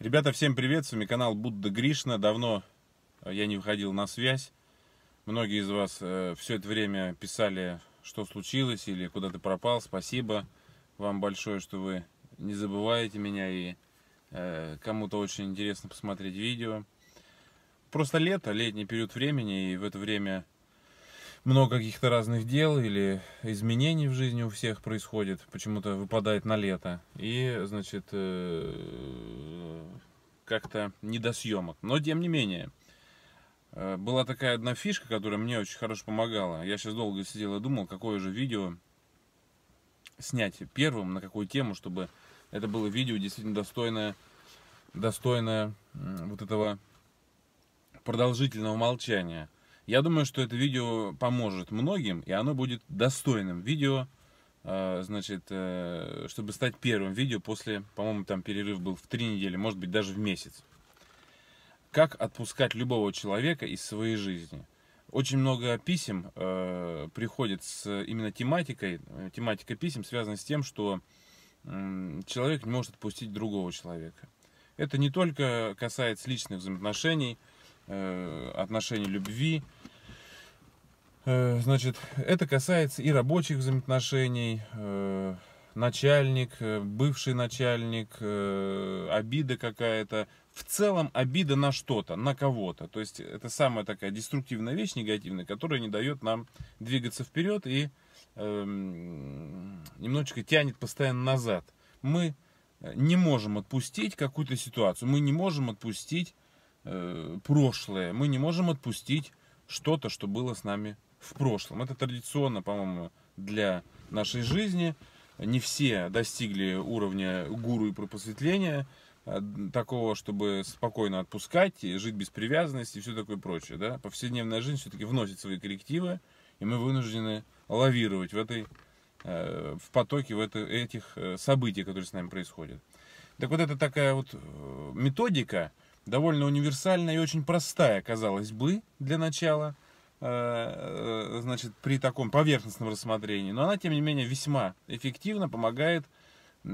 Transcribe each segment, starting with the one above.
Ребята, всем привет, с вами канал Будда Гришна. Давно э, я не выходил на связь. Многие из вас э, все это время писали, что случилось или куда ты пропал. Спасибо вам большое, что вы не забываете меня и э, кому-то очень интересно посмотреть видео. Просто лето, летний период времени, и в это время много каких-то разных дел или изменений в жизни у всех происходит, почему-то выпадает на лето. И, значит, э, как-то не до съемок. Но тем не менее, э, была такая одна фишка, которая мне очень хорошо помогала. Я сейчас долго сидел и думал, какое же видео снять первым, на какую тему, чтобы это было видео действительно достойное, достойное вот этого продолжительного молчания. Я думаю, что это видео поможет многим, и оно будет достойным видео Э, значит, э, чтобы стать первым видео после, по-моему, там перерыв был в три недели, может быть, даже в месяц. Как отпускать любого человека из своей жизни? Очень много писем э, приходит с именно тематикой, тематика писем связана с тем, что э, человек не может отпустить другого человека. Это не только касается личных взаимоотношений, э, отношений любви, Э, значит, это касается и рабочих взаимоотношений, э, начальник, э, бывший начальник, обида какая-то. В целом обида на что-то, на кого-то. То есть это самая такая деструктивная вещь, негативная, которая не дает нам двигаться вперед и э, немножечко тянет постоянно назад. Мы не можем отпустить какую-то ситуацию, мы не можем отпустить э, прошлое, мы не можем отпустить что-то, что было с нами в прошлом. Это традиционно, по-моему, для нашей жизни. Не все достигли уровня гуру и просветления э, такого, чтобы спокойно отпускать и жить без привязанности и все такое прочее. Да? Повседневная жизнь все-таки вносит свои коррективы, и мы вынуждены лавировать в, этой, э, в потоке в это, этих э, событий, которые с нами происходят. Так вот, это такая вот методика, довольно универсальная и очень простая, казалось бы, для начала – Э, э, значит, при таком поверхностном рассмотрении, но она, тем не менее, весьма эффективно помогает,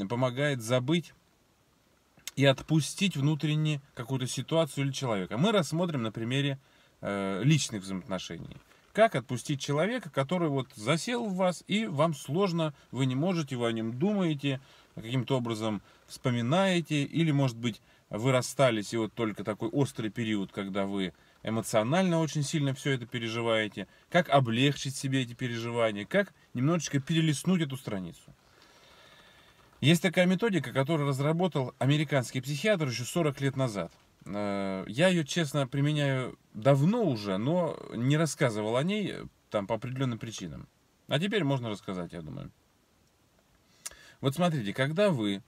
помогает забыть и отпустить внутренне какую-то ситуацию или человека. Мы рассмотрим на примере э, личных взаимоотношений. Как отпустить человека, который вот засел в вас, и вам сложно, вы не можете, вы о нем думаете, каким-то образом вспоминаете, или, может быть, вы расстались, и вот только такой острый период, когда вы эмоционально очень сильно все это переживаете, как облегчить себе эти переживания, как немножечко перелистнуть эту страницу. Есть такая методика, которую разработал американский психиатр еще 40 лет назад. Э, я ее, честно, применяю давно уже, но не рассказывал о ней э, там по определенным причинам. А теперь можно рассказать, я думаю. Вот смотрите, когда вы,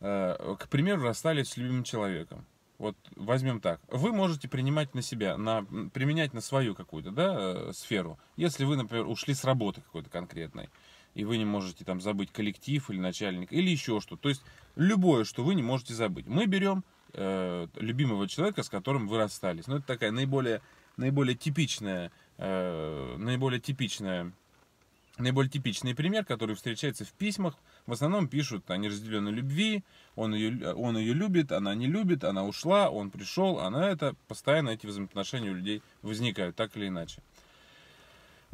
э, к примеру, расстались с любимым человеком, вот возьмем так, вы можете принимать на себя, на, применять на свою какую-то да, э, сферу. Если вы, например, ушли с работы какой-то конкретной, и вы не можете там забыть коллектив или начальник, или еще что. То есть любое, что вы не можете забыть. Мы берем э, любимого человека, с которым вы расстались. Ну, это такая наиболее, наиболее типичная, э, наиболее типичная, наиболее типичный пример, который встречается в письмах в основном пишут они разделены любви, он ее, он ее любит, она не любит, она ушла, он пришел, она это, постоянно эти взаимоотношения у людей возникают, так или иначе.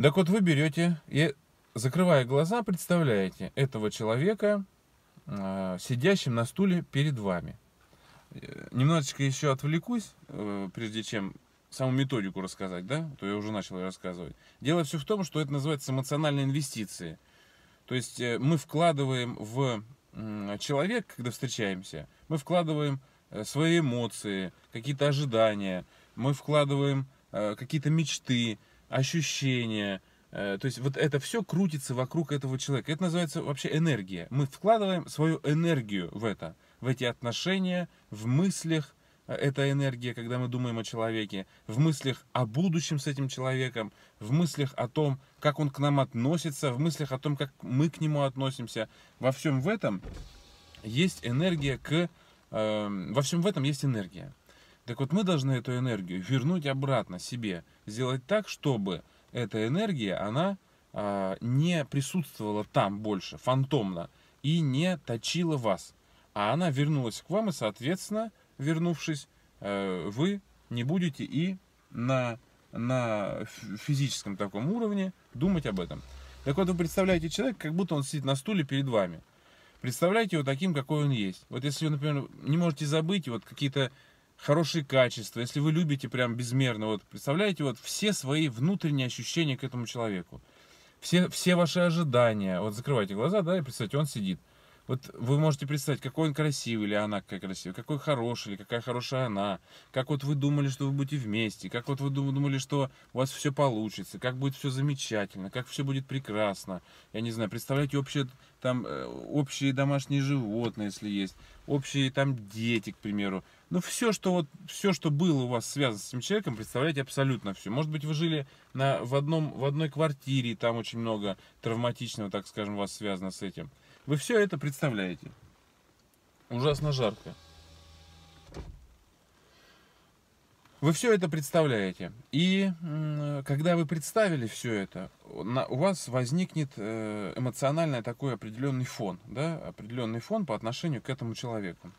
Так вот, вы берете и, закрывая глаза, представляете этого человека, э, сидящим на стуле перед вами. Э, немножечко еще отвлекусь, э, прежде чем саму методику рассказать, да, а то я уже начал рассказывать. Дело все в том, что это называется эмоциональные инвестиции – то есть э, мы вкладываем в человек, когда встречаемся, мы вкладываем э, свои эмоции, какие-то ожидания, мы вкладываем э, какие-то мечты, ощущения. То есть вот это все крутится вокруг этого человека. Это называется вообще энергия. Мы вкладываем свою энергию в это, в эти отношения, в мыслях, а, эта энергия, когда мы думаем о человеке, в мыслях о будущем с этим человеком, в мыслях о том, как он к нам относится, в мыслях о том, как мы к нему относимся. Во всем в этом есть энергия к... Э, во всем в этом есть энергия. Так вот, мы должны эту энергию вернуть обратно себе, сделать так, чтобы эта энергия, она э, не присутствовала там больше, фантомно, и не точила вас. А она вернулась к вам и, соответственно, вернувшись, э, вы не будете и на, на физическом таком уровне думать об этом. Так вот, вы представляете человека, как будто он сидит на стуле перед вами. Представляете его таким, какой он есть. Вот если вы, например, не можете забыть вот какие-то хорошие качества, если вы любите прям безмерно, вот представляете вот все свои внутренние ощущения к этому человеку, все, все ваши ожидания, вот закрывайте глаза, да, и представьте, он сидит. Вот вы можете представить, какой он красивый, или она какая красивая, какой хороший, или какая хорошая она, как вот вы думали, что вы будете вместе, как вот вы думали, что у вас все получится, как будет все замечательно, как все будет прекрасно. Я не знаю, представляете общие, там, э, общие домашние животные, если есть, общие там дети, к примеру. Ну, все, что вот, все, что было у вас связано с этим человеком, представляете абсолютно все. Может быть, вы жили на, в, одном, в одной квартире, и там очень много травматичного, так скажем, у вас связано с этим. Вы все это представляете. Ужасно жарко. Вы все это представляете. И когда вы представили все это, у вас возникнет э, эмоциональный такой определенный фон, да, определенный фон по отношению к этому человеку.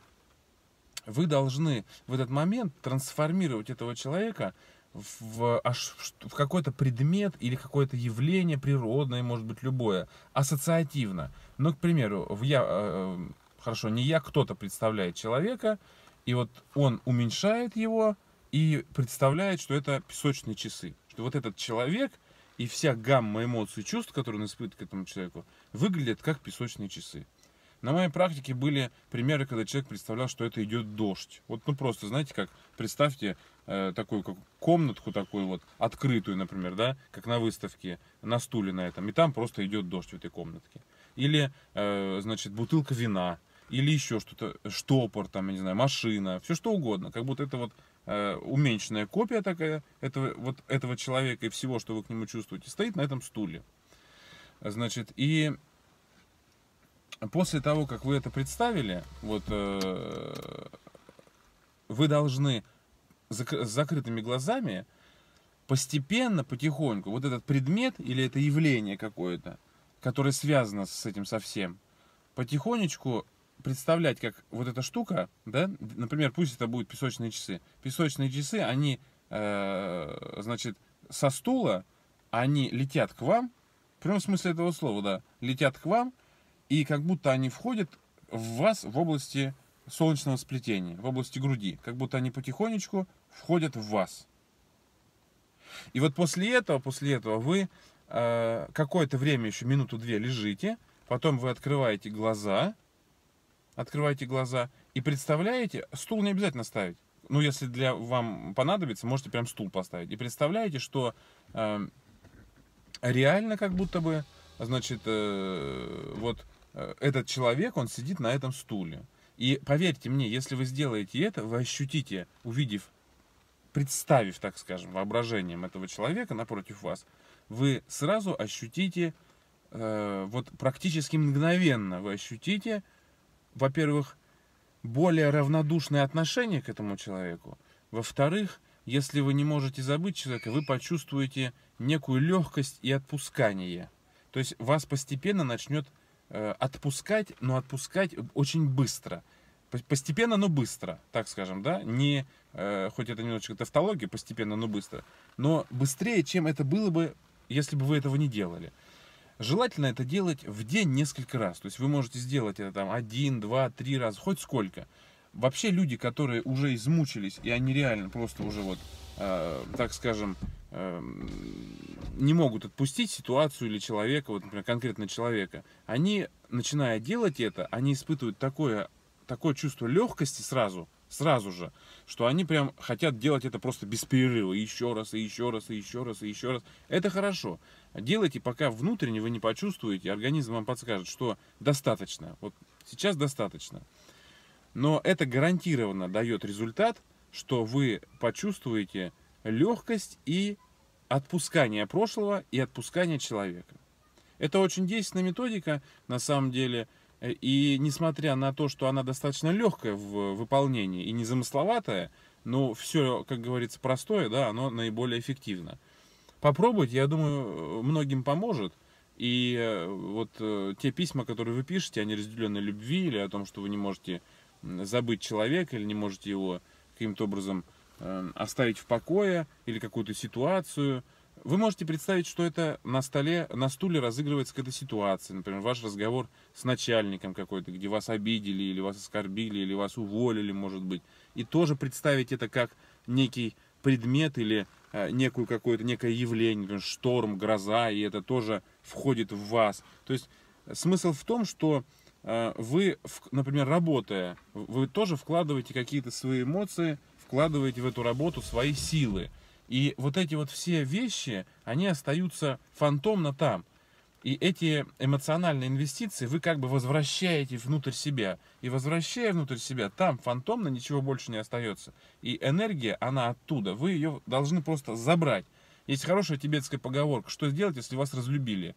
Вы должны в этот момент трансформировать этого человека в, аж в какой-то предмет или какое-то явление природное, может быть, любое, ассоциативно. Ну, к примеру, в я, э, э, хорошо, не я, кто-то представляет человека, и вот он уменьшает его и представляет, что это песочные часы. Что вот этот человек и вся гамма эмоций и чувств, которые он испытывает к этому человеку, выглядят как песочные часы. На моей практике были примеры, когда человек представлял, что это идет дождь. Вот, ну просто, знаете, как представьте Э, такую как комнатку такую вот открытую, например, да, как на выставке, на стуле на этом, и там просто идет дождь в этой комнатке. Или, э, значит, бутылка вина, или еще что-то, штопор, там, я не знаю, машина, все что угодно, как будто это вот э, уменьшенная копия такая этого, вот этого человека и всего, что вы к нему чувствуете, стоит на этом стуле. Значит, и после того, как вы это представили, вот э, вы должны с закрытыми глазами, постепенно, потихоньку, вот этот предмет или это явление какое-то, которое связано с этим совсем, потихонечку представлять, как вот эта штука, да, например, пусть это будут песочные часы. Песочные часы, они, э, значит, со стула, они летят к вам, в прямом смысле этого слова, да, летят к вам, и как будто они входят в вас в области солнечного сплетения, в области груди, как будто они потихонечку входят в вас. И вот после этого, после этого вы э, какое-то время, еще минуту-две лежите, потом вы открываете глаза, открываете глаза и представляете, стул не обязательно ставить. Ну, если для вам понадобится, можете прям стул поставить. И представляете, что э, реально как будто бы, значит, э, вот э, этот человек, он сидит на этом стуле. И поверьте мне, если вы сделаете это, вы ощутите, увидев представив, так скажем, воображением этого человека напротив вас, вы сразу ощутите, э, вот практически мгновенно вы ощутите, во-первых, более равнодушное отношение к этому человеку, во-вторых, если вы не можете забыть человека, вы почувствуете некую легкость и отпускание. То есть вас постепенно начнет э, отпускать, но отпускать очень быстро – постепенно, но быстро, так скажем, да, не, э, хоть это немножечко тавтология, постепенно, но быстро, но быстрее, чем это было бы, если бы вы этого не делали. Желательно это делать в день несколько раз, то есть вы можете сделать это там один, два, три раза, хоть сколько. Вообще люди, которые уже измучились, и они реально просто уже вот, э, так скажем, эм, не могут отпустить ситуацию или человека, вот, например, конкретно человека, они, начиная делать это, они испытывают такое такое чувство легкости сразу, сразу же, что они прям хотят делать это просто без перерыва. И еще раз, и еще раз, и еще раз, и еще раз. Это хорошо. Делайте, пока внутренне вы не почувствуете, организм вам подскажет, что достаточно. Вот сейчас достаточно. Но это гарантированно дает результат, что вы почувствуете легкость и отпускание прошлого и отпускание человека. Это очень действенная методика, на самом деле – Э, и несмотря на то, что она достаточно легкая в выполнении и незамысловатая, но все, как говорится, простое, да, оно наиболее эффективно. Попробовать, я думаю, э, многим поможет. И э, вот те письма, которые вы пишете о неразделенной любви или о том, что вы не можете забыть человека или не можете его каким-то образом эм, оставить в покое или какую-то ситуацию – вы можете представить, что это на столе, на стуле разыгрывается какая-то ситуация, например, ваш разговор с начальником какой-то, где вас обидели, или вас оскорбили, или вас уволили, может быть, и тоже представить это как некий предмет или э, некую какое-то некое явление, например, шторм, гроза, и это тоже входит в вас. То есть э, смысл в том, что э, вы, например, работая, вы тоже вкладываете какие-то свои эмоции, вкладываете в эту работу свои силы. И вот эти вот все вещи, они остаются фантомно там. И эти эмоциональные инвестиции вы как бы возвращаете внутрь себя. И возвращая внутрь себя, там фантомно ничего больше не остается. И энергия, она оттуда. Вы ее должны просто забрать. Есть хорошая тибетская поговорка. Что сделать, если вас разлюбили?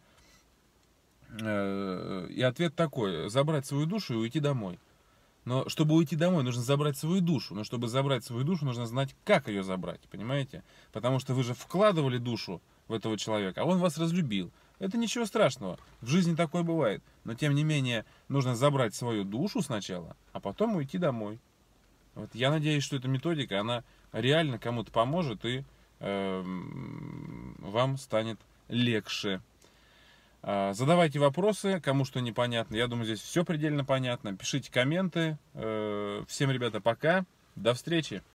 Э, и ответ такой. Забрать свою душу и уйти домой. Но чтобы уйти домой, нужно забрать свою душу. Но чтобы забрать свою душу, нужно знать, как ее забрать, понимаете? Потому что вы же вкладывали душу в этого человека, а он вас разлюбил. Это ничего страшного. В жизни такое бывает. Но тем не менее, нужно забрать свою душу сначала, а потом уйти домой. Вот я надеюсь, что эта методика, она реально кому-то поможет и э, вам станет легче. А, задавайте вопросы, кому что непонятно. Я думаю, здесь все предельно понятно. Пишите комменты. Э, всем, ребята, пока. До встречи.